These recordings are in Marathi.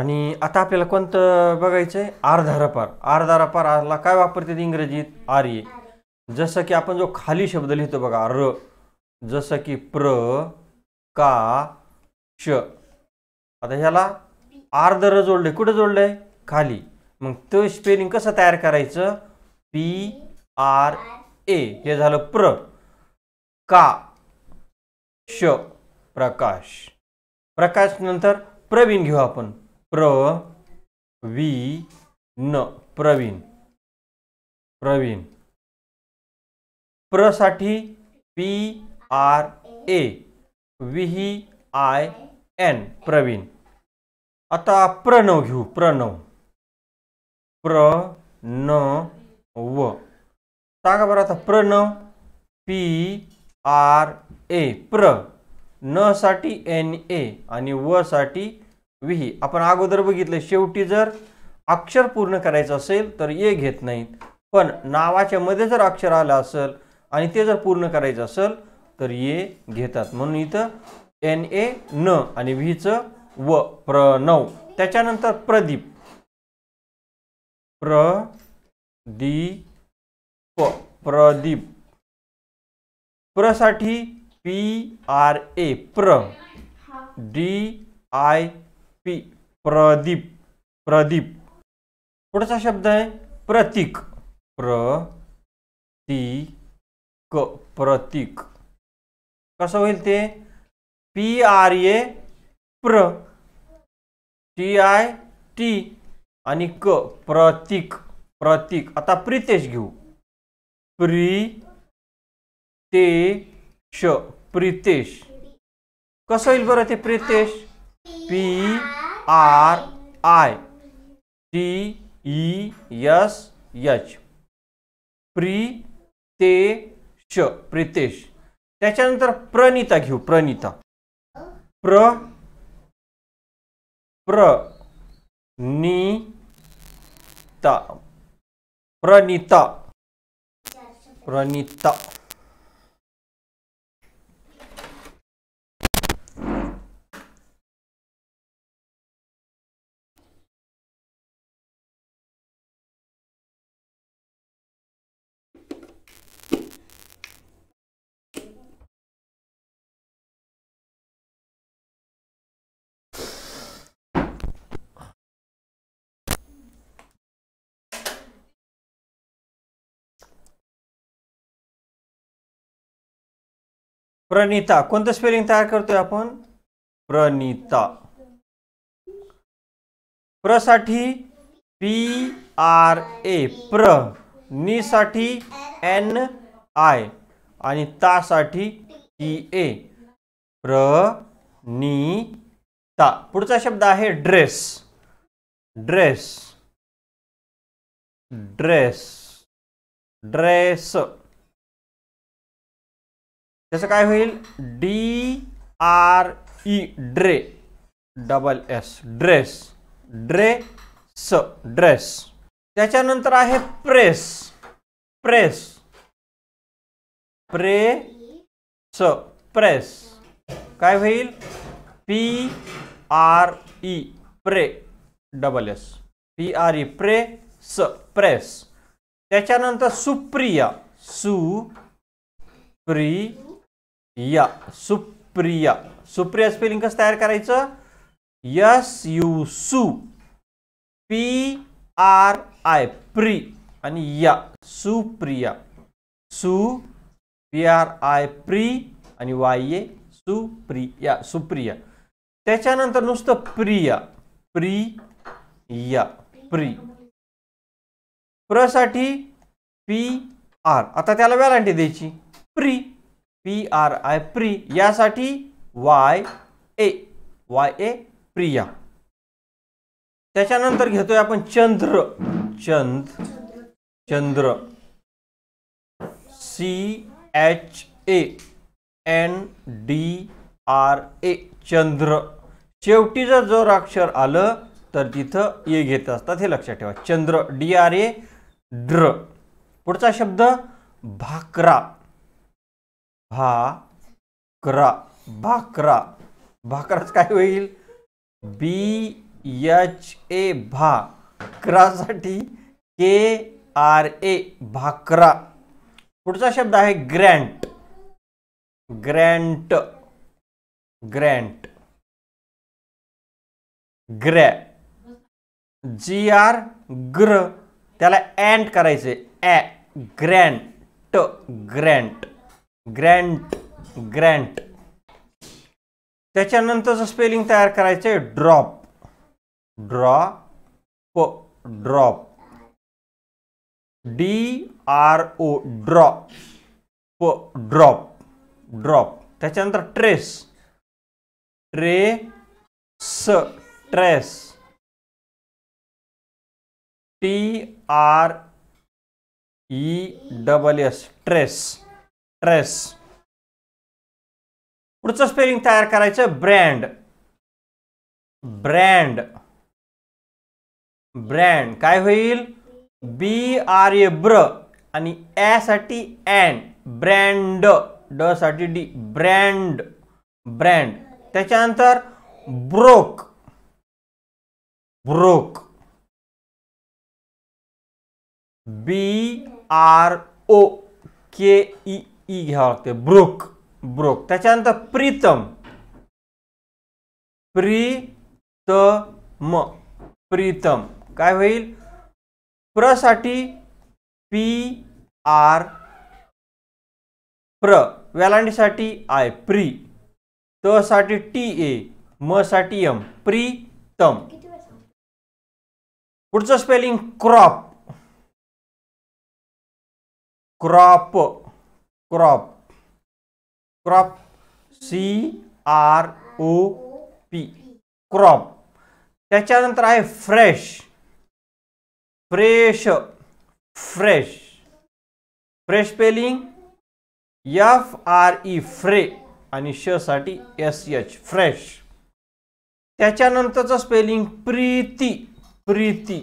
आणि आता आपल्याला कोणतं बघायचं आहे अर्धा रपार आला काय वापरतात इंग्रजीत आर ए जसं की आपण जो खाली शब्द लिहितो बघा र जसं की प्र का श आता ह्याला अर्ध र जोडलं आहे कुठं जोडलं खाली मग तो स्पेलिंग कसं तयार करायचं पी आर ए हे झालं प्र का श प्रकाश प्रकाश नंतर प्रवीण घेऊ आपण प्र न प्रवीण प्रवीण प्रसाठी P R A V I N Pravin आता प्रणव घेऊ प्रणव प्र न व सांगा बरं आता प्रणव पी आर ए प्र न साठी एन ए आणि व साठी विही आपण अगोदर बघितलं शेवटी जर अक्षर पूर्ण करायचं असेल तर ये घेत नाहीत पण नावाच्या मध्ये जर अक्षर आलं असेल आणि ते जर पूर्ण करायचं असेल तर ये घेतात म्हणून इथं एन ए न आणि व्हीचं व प्र नव त्याच्यानंतर प्रदीप प्र प्रदीप प्रदीप प्रसाठी पी आर ए प्र D I P Pradeep Pradeep पुढचा शब्द आहे प्रतीक प्र ती क प्रतीक कसं होईल ते पी आर ए प्र टी आय टी आणि क प्रतीक प्रतीक आता प्रितेश घेऊ प्री ते श प्रितेश कसं होईल बरं ते Pritesh P R I T E S H प्री ते श प्रितेश त्याच्यानंतर प्रनिता घेऊ प्रनिता प्र प्र नी ता प्रनिता प्रनिता प्रणिता कोणतं स्पेलिंग तयार करतोय आपण प्रणिता प्र साठी पी आर ए प्र नी साठी एन आय आणि तासाठी टी ए प्र नी ता पुढचा शब्द आहे ड्रेस ड्रेस ड्रेस ड्रेस त्याचं काय होईल डी आर ई ड्रे डबल एस ड्रेस ड्रे स ड्रेस त्याच्यानंतर आहे प्रेस प्रेस प्रे स प्रेस काय होईल पी आर ई प्रे double S P R E प्रे स प्रेस त्याच्यानंतर सुप्रिया सु प्री या सुप्रिया सुप्रिया स्पेलिंग कसं तयार करायचं यस यू सु पी आर आय प्री आणि या सुप्रिया सु पी आर आय प्री आणि वाय ए सुप्रिया सुप्रिया त्याच्यानंतर नुसतं प्रिया प्री या प्री प्रसाठी पी आर आता त्याला वॅलंटी द्यायची प्री पी आर आय प्री यासाठी Y A Y A Priya त्याच्यानंतर घेतोय आपण चंद्र चंद Chandra C H A N D R A Chandra शेवटी जर अक्षर आलं तर तिथं ये घेत असतात हे लक्षात ठेवा चंद्र डी आर ए ड्र पुढचा शब्द भाकरा भाकरा भाकरा भाकराच काय होईल बी एच ए भा क्रासाठी के आर ए भाकरा पुढचा शब्द आहे ग्रँट ग्रँट ग्रँट ग्रॅ जी आर ग्र त्याला अँट करायचे ॲ ग्रँट ग्रँट ग्रँट ग्रँट त्याच्यानंतरचं स्पेलिंग तयार करायचं आहे ड्रॉप ड्रॉ प ड्रॉप डी आर ओ ड्रॉ प ड्रॉप ड्रॉप त्याच्यानंतर ट्रेस ट्रे स trace T R E double S trace trace पुढचं स्पेलिंग तयार करायचं ब्रँड ब्रँड ब्रँड काय होईल बी आर ए ब्र आणि ए साठी अँड ब्रँड ड साठी डी ब्रँड ब्रँड त्याच्यानंतर broke broke B R O K E E घ्यावं लागते ब्रुक ब्रुक त्याच्यानंतर प्रीतम प्री त म प्रीतम काय होईल प्र साठी पी आर प्र वेलांडीसाठी आय प्री त साठी टी ए म साठी एम प्रीतम पुढचं spelling crop crop crop crop C R O P crop त्याच्यानंतर आहे fresh fresh fresh fresh spelling F R E फ्रे आणि श साठी एस एच फ्रेश त्याच्यानंतरचं स्पेलिंग प्रीती प्रीती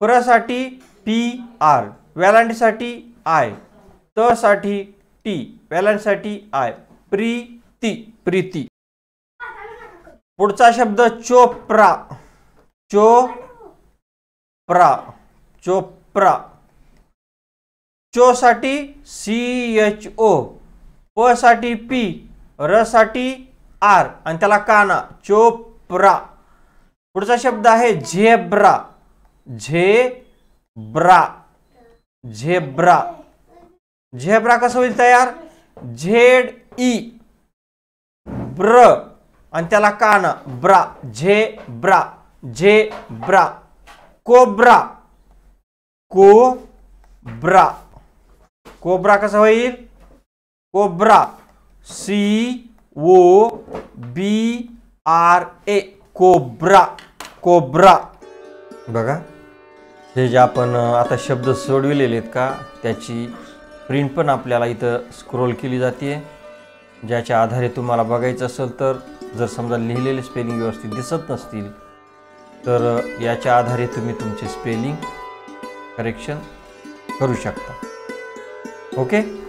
पुरासाठी पी आर व्हॅलंटसाठी आय तसाठी टी व्हॅलंटसाठी आय प्रीती प्रीती पुढचा शब्द चोप्रा चो चोप्रा चोप्रा साठी सी एच ओ प साठी पी र साठी आर आणि त्याला काना चोप्रा पुढचा शब्द आहे झेब्रा झे ब्रा झेब्रा झेब्रा कसं होईल तयार झेड ई ब्र आणि त्याला कान ब्रा झे ब्रा झे ब्रा कोब्रा को ब्रा कोब्रा कसा होईल cobra C O B R A cobra cobra बघा हे जे आपण आता शब्द सोडविलेले आहेत का त्याची प्रिंट पण आपल्याला इथं स्क्रोल केली जाते ज्याच्या आधारे तुम्हाला बघायचं असेल तर जर समजा लिहिलेले स्पेलिंग व्यवस्थित दिसत नसतील तर याच्या आधारे तुम्ही तुमचे स्पेलिंग करेक्शन करू शकता ओके